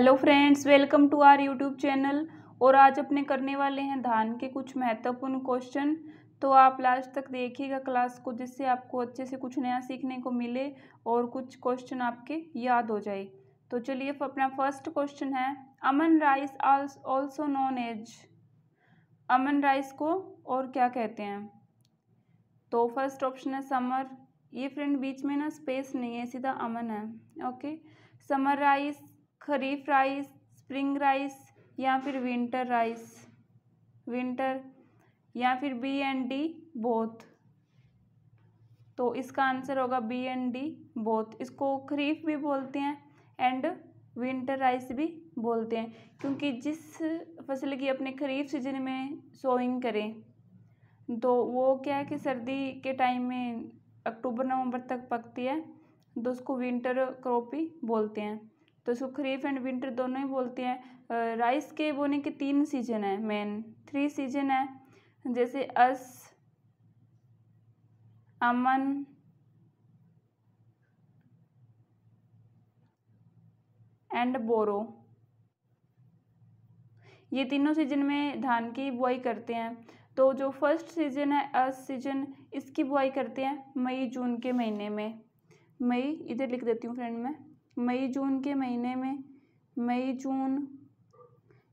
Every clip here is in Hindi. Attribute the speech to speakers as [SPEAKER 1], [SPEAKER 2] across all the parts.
[SPEAKER 1] hello friends welcome to our YouTube channel और आज अपने करने वाले हैं धान के कुछ महत्वपूर्ण क्वेश्चन तो आप लास्ट तक देखिएगा क्लास को जिससे आपको अच्छे से कुछ नया सीखने को मिले और कुछ क्वेश्चन आपके याद हो जाए तो चलिए अपना फर्स्ट क्वेश्चन है Aman rice also known as Aman rice को और क्या कहते हैं तो फर्स्ट ऑप्शन है समर ये फ्रेंड बीच में ना स्पेस नहीं है सीधा अमन है okay summer rice kharif rice spring rice या फिर विंटर राइस विंटर या फिर बी एंड डी बोथ तो इसका आंसर होगा बी एंड डी बोथ इसको खरीफ भी बोलते हैं एंड विंटर राइस भी बोलते हैं क्योंकि जिस फसल की अपने खरीफ सीजन में सोइंग करें तो वो क्या है कि सर्दी के टाइम में अक्टूबर नवंबर तक पकती है तो उसको विंटर क्रॉप ही बोलते हैं तो इसको खरीफ एंड विंटर दोनों ही बोलते हैं राइस के बोने के तीन सीजन है मेन थ्री सीजन है जैसे अस अमन एंड बोरो ये तीनों सीजन में धान की बुआई करते हैं तो जो फर्स्ट सीजन है अस सीजन इसकी बुआई करते हैं मई जून के महीने में मई इधर लिख देती हूँ फ्रेंड मैं मई जून के महीने में मई जून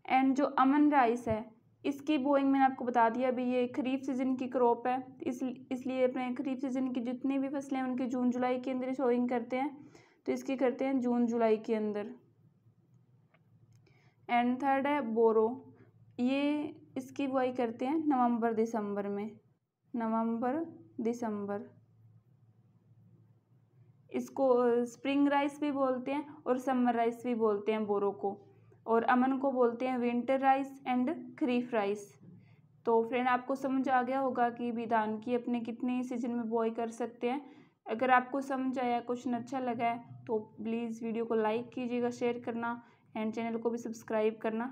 [SPEAKER 1] एंड जो अमन राइस है इसकी बोइंग मैंने आपको बता दिया अभी ये खरीफ सीज़न की क्रॉप है इस इसलिए अपने खरीफ सीज़न की जितनी भी फसलें हैं उनकी जून जुलाई के अंदर सोइंग करते हैं तो इसकी करते हैं जून जुलाई के अंदर एंड थर्ड है बोरो ये इसकी बुआई करते हैं नवंबर दिसंबर में नवंबर दिसंबर इसको स्प्रिंग राइस भी बोलते हैं और समर राइस भी बोलते हैं बोरो को और अमन को बोलते हैं winter rice and kharif rice तो फ्रेंड आपको समझ आ गया होगा कि विदान की अपने कितने सीजन में बॉय कर सकते हैं अगर आपको समझ आया क्वेश्चन अच्छा लगा है तो प्लीज़ वीडियो को लाइक कीजिएगा शेयर करना एंड चैनल को भी सब्सक्राइब करना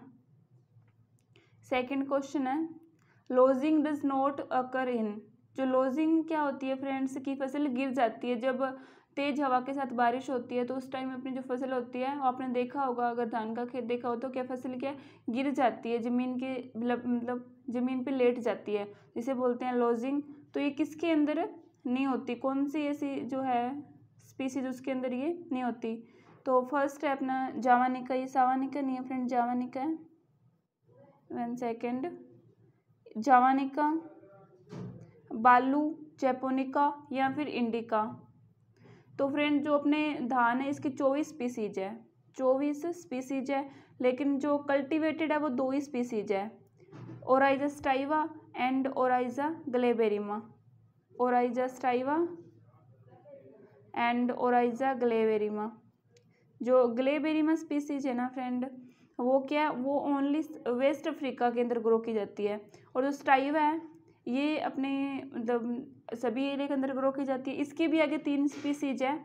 [SPEAKER 1] सेकंड क्वेश्चन है lodging does not occur in जो लॉजिंग क्या होती है फ्रेंड्स की फसल गिर जाती है जब तेज़ हवा के साथ बारिश होती है तो उस टाइम अपनी जो फसल होती है वो आपने देखा होगा अगर धान का खेत देखा हो तो क्या फसल क्या गिर जाती है ज़मीन के मतलब, मतलब ज़मीन पे लेट जाती है जिसे बोलते हैं लॉजिंग तो ये किसके अंदर नहीं होती कौन सी ऐसी जो है स्पीसीज उसके अंदर ये नहीं होती तो फर्स्ट है अपना जावानिका ये सावानिका नहीं है फ्रेंड जावानिका है वन सेकेंड जावानिका बालू जैपोनिका या फिर इंडिका तो फ्रेंड जो अपने धान है इसकी चौबीस स्पीसीज है चौबीस स्पीसीज है लेकिन जो कल्टिवेटेड है वो दो ही स्पीसीज है Oryza sativa and Oryza glaberrima Oryza sativa and Oryza glaberrima जो ग्लेबेरिमा स्पीसीज है ना फ्रेंड वो क्या है वो ओनली वेस्ट अफ्रीका के अंदर ग्रो की जाती है और जो स्टाइवा है ये अपने मतलब सभी एरिया के अंदर ग्रो की जाती है इसके भी आगे तीन स्पीसीज है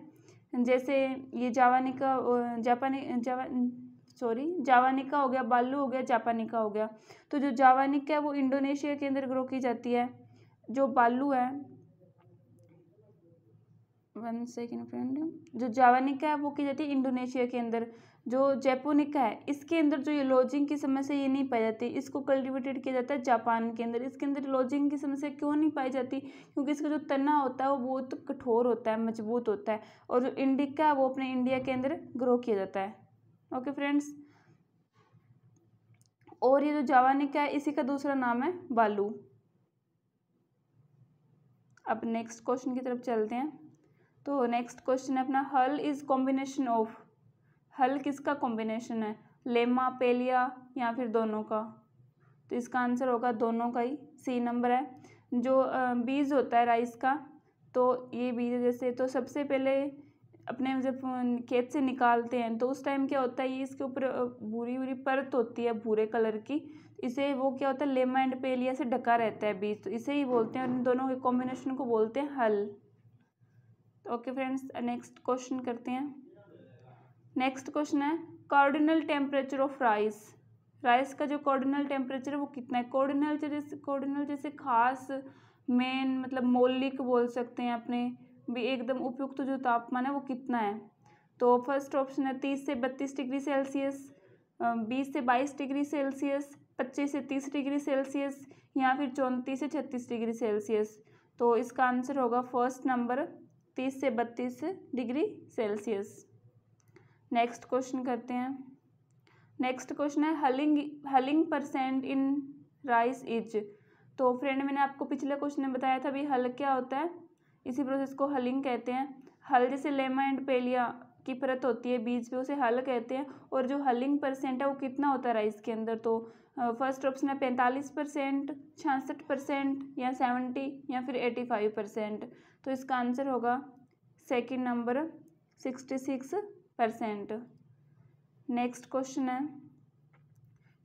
[SPEAKER 1] जैसे ये जावानिका जापानी जावा सॉरी जावानिका हो गया बालू हो गया जापानिका हो गया तो जो जावानिका है वो इंडोनेशिया के अंदर ग्रो की जाती है जो बालू है वन सेकेंड फ्रेंड जो जावानिका है वो की जाती है इंडोनेशिया के अंदर जो जैपोनिका है इसके अंदर जो ये लॉजिंग की समस्या ये नहीं पाई जाती इसको कल्टिवेटेड किया जाता है जापान के अंदर इसके अंदर लॉजिंग की समस्या क्यों नहीं पाई जाती क्योंकि इसका जो तना होता है वो बहुत कठोर होता है मजबूत होता है और जो इंडिका है वो अपने इंडिया के अंदर ग्रो किया जाता है ओके फ्रेंड्स और ये जो जावानिका है इसी का दूसरा नाम है बालू अब नेक्स्ट क्वेश्चन की तरफ चलते हैं तो नेक्स्ट क्वेश्चन है अपना हल इज़ कॉम्बिनेशन ऑफ हल किसका कॉम्बिनेशन है लेमा पेलिया या फिर दोनों का तो इसका आंसर होगा दोनों का ही सी नंबर है जो बीज होता है राइस का तो ये बीज जैसे तो सबसे पहले अपने जब खेत से निकालते हैं तो उस टाइम क्या होता है ये इसके ऊपर भूरी भूरी परत होती है भूरे कलर की इसे वो क्या होता है लेमा एंड पेलिया से ढका रहता है बीज तो इसे ही बोलते हैं और इन दोनों के कॉम्बिनेशन को बोलते हैं हल तो ओके फ्रेंड्स नेक्स्ट क्वेश्चन करते हैं नेक्स्ट क्वेश्चन है cardinal temperature of rice rice का जो कॉर्डिनल टेम्परेचर है वो कितना है कॉर्डिनल जैसे कॉर्डिनल जैसे खास मेन मतलब मौलिक बोल सकते हैं अपने भी एकदम उपयुक्त तो जो तापमान है वो कितना है तो फर्स्ट ऑप्शन है तीस से बत्तीस डिग्री सेल्सियस बीस से बाईस डिग्री सेल्सियस पच्चीस से तीस डिग्री सेल्सियस या फिर चौंतीस से छत्तीस डिग्री सेल्सियस तो इसका आंसर होगा फर्स्ट नंबर तीस से बत्तीस डिग्री सेल्सियस नेक्स्ट क्वेश्चन करते हैं नेक्स्ट क्वेश्चन है hulling hulling percent in rice is तो फ्रेंड मैंने आपको पिछले क्वेश्चन में बताया था भी हल क्या होता है इसी प्रोसेस को हलिंग कहते हैं हल जैसे लेमा एंड पेलिया की परत होती है बीज पे उसे हल कहते हैं और जो हलिंग परसेंट है वो कितना होता है राइस के अंदर तो फर्स्ट ऑप्शन है पैंतालीस परसेंट छियासठ परसेंट या सेवेंटी या फिर एटी फाइव परसेंट तो इसका आंसर होगा second number sixty six percent next question है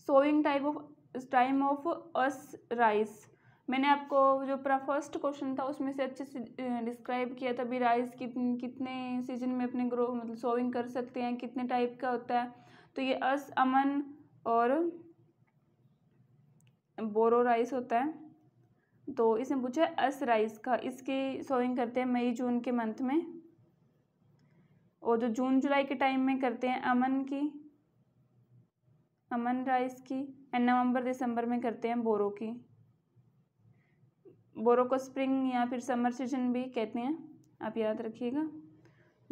[SPEAKER 1] sowing type of time of as rice मैंने आपको जो पूरा फर्स्ट क्वेश्चन था उसमें से अच्छे से डिस्क्राइब किया था भी राइस कितने कितने सीजन में अपने ग्रो मतलब सोइंग कर सकते हैं कितने टाइप का होता है तो ये अस अमन और बोरो राइस होता है तो इसमें पूछा है अस राइस का इसकी सोइंग करते हैं मई जून के मंथ में और जो जून जुलाई के टाइम में करते हैं अमन की अमन राइस की एंड नवंबर दिसंबर में करते हैं बोरो की बोरो को स्प्रिंग या फिर समर सीजन भी कहते हैं आप याद रखिएगा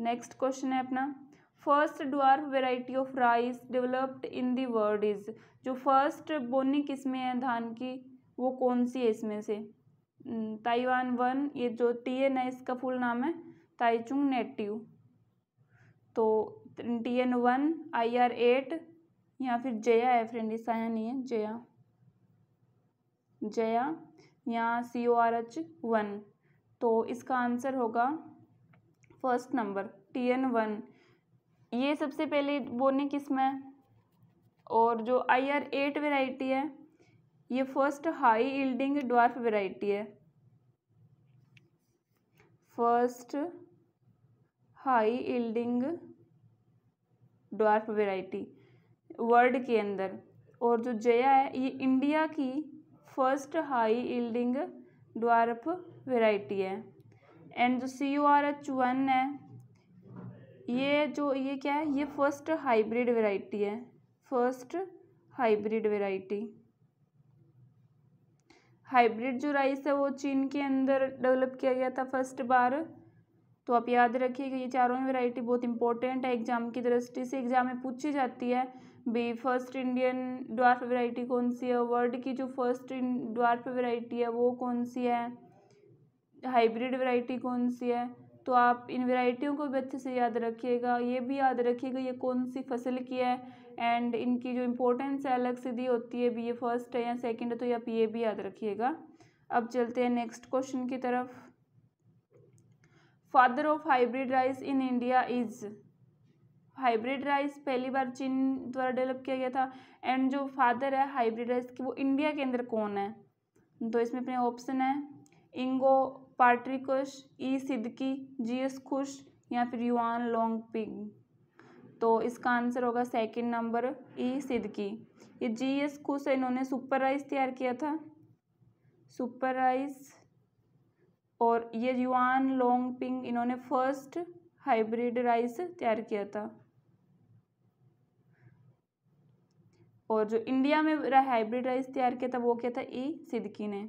[SPEAKER 1] नेक्स्ट क्वेश्चन है अपना first dwarf variety of rice developed in the world is जो फर्स्ट बोनी किस्में हैं धान की वो कौन सी है इसमें से ताइवान hmm, वन ये जो टी एन है इसका फुल नाम है ताइचुंग नेटिव तो T N one I R eight या फिर जया है फ्रेंड ईसाया नहीं है जया जया या C O R H one तो इसका आंसर होगा first number T N one ये सबसे पहले बोने किस में और जो आई आर एट वेराइटी है ये first high yielding dwarf variety है first high yielding dwarf variety world के अंदर और जो जया है ये इंडिया की first high yielding dwarf variety है एंड जो C U R H one है ये जो ये क्या है ये फर्स्ट हाइब्रिड वेराइटी है फर्स्ट हाइब्रिड वेराइटी हाइब्रिड जो राइस है वो चीन के अंदर डेवलप किया गया था फर्स्ट बार तो आप याद रखिएगा ये चारों ही वैरायटी बहुत इंपॉर्टेंट है एग्जाम की दृष्टि से एग्जाम में पूछी जाती है भी फर्स्ट इंडियन ड्वार्फ वैरायटी कौन सी है वर्ल्ड की जो फर्स्ट ड्वार्फ वैरायटी है वो कौन सी है हाइब्रिड वैरायटी कौन सी है तो आप इन वैरायटियों को भी अच्छे से याद रखिएगा ये भी याद रखिएगा ये कौन सी फसल की है एंड इनकी जो इम्पोर्टेंस है अलग से दी होती है भी ये फर्स्ट है या सेकेंड है तो आप ये भी याद रखिएगा अब चलते हैं नेक्स्ट क्वेश्चन की तरफ father of hybrid rice in India is hybrid rice पहली बार चीन द्वारा डेवलप किया गया था एंड जो फादर है हाइब्रिड राइस की वो इंडिया के अंदर कौन है तो इसमें अपने ऑप्शन है इंगो पार्ट्रिकुश ई सिद्दकी जी एस खुश या फिर युआन लॉन्ग पिंग तो इसका आंसर होगा सेकंड नंबर ई सिद्दकी ये जी एस खुश इन्होंने सुपर राइस तैयार किया था सुपर राइस और ये युआन लोंग पिंग इन्होंने फर्स्ट हाइब्रिड राइस तैयार किया था और जो इंडिया में हाइब्रिड राइस तैयार किया था वो क्या था ई सिद्दकी ने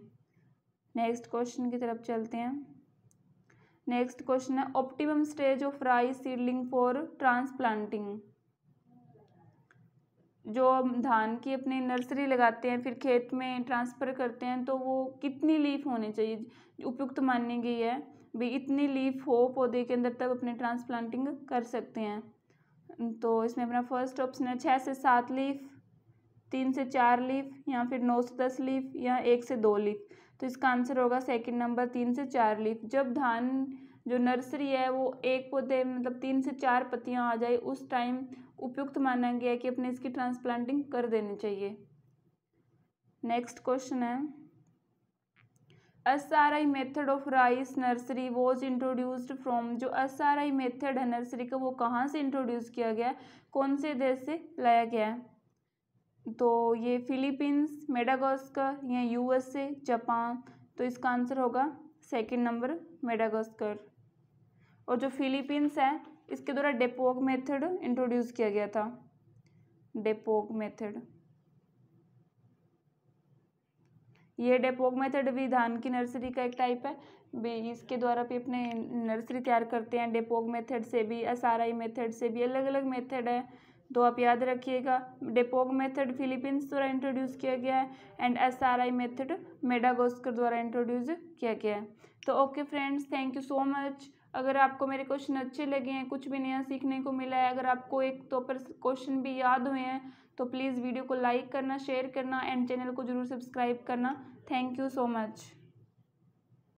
[SPEAKER 1] नेक्स्ट क्वेश्चन की तरफ चलते हैं नेक्स्ट क्वेश्चन है optimum stage of rice seedling for transplanting जो धान की अपने नर्सरी लगाते हैं फिर खेत में ट्रांसफ़र करते हैं तो वो कितनी लीफ होनी चाहिए उपयुक्त मानी गई है भी इतनी लीफ हो पौधे के अंदर तब अपने ट्रांसप्लांटिंग कर सकते हैं तो इसमें अपना फर्स्ट ऑप्शन है छः से सात लीफ तीन से चार लीफ या फिर नौ से दस लीफ या एक से दो लीफ तो इसका आंसर होगा सेकंड नंबर तीन से चार लीफ जब धान जो नर्सरी है वो एक पौधे मतलब तीन से चार पत्तियां आ जाए उस टाइम उपयुक्त माना गया कि अपने इसकी ट्रांसप्लांटिंग कर देनी चाहिए नेक्स्ट क्वेश्चन है S R I method of rice nursery was introduced from जो एस आर आई मेथड है नर्सरी का वो कहाँ से इंट्रोड्यूस किया गया है कौन से देश से लाया गया है तो ये फिलीपींस मेडागास्कर या यूएसए जापान तो इसका आंसर होगा सेकंड नंबर मेडागास्कर और जो फिलीपींस है इसके द्वारा डेपोक मेथड इंट्रोड्यूस किया गया था डेपोक मेथड ये डेपोक मेथड भी धान की नर्सरी का एक टाइप है भी इसके द्वारा भी अपने नर्सरी तैयार करते हैं डेपोक मेथड से भी एस आर आई मेथड से भी अलग अलग मेथड है तो आप याद रखिएगा डेपोक मेथड फिलीपींस द्वारा इंट्रोड्यूस किया गया है and S R I method Madagascar द्वारा इंट्रोड्यूस किया गया है तो okay friends thank you so much अगर आपको मेरे क्वेश्चन अच्छे लगे हैं कुछ भी नया सीखने को मिला है अगर आपको एक तो पर क्वेश्चन भी याद हुए हैं तो प्लीज़ वीडियो को लाइक करना शेयर करना एंड चैनल को ज़रूर सब्सक्राइब करना थैंक यू सो मच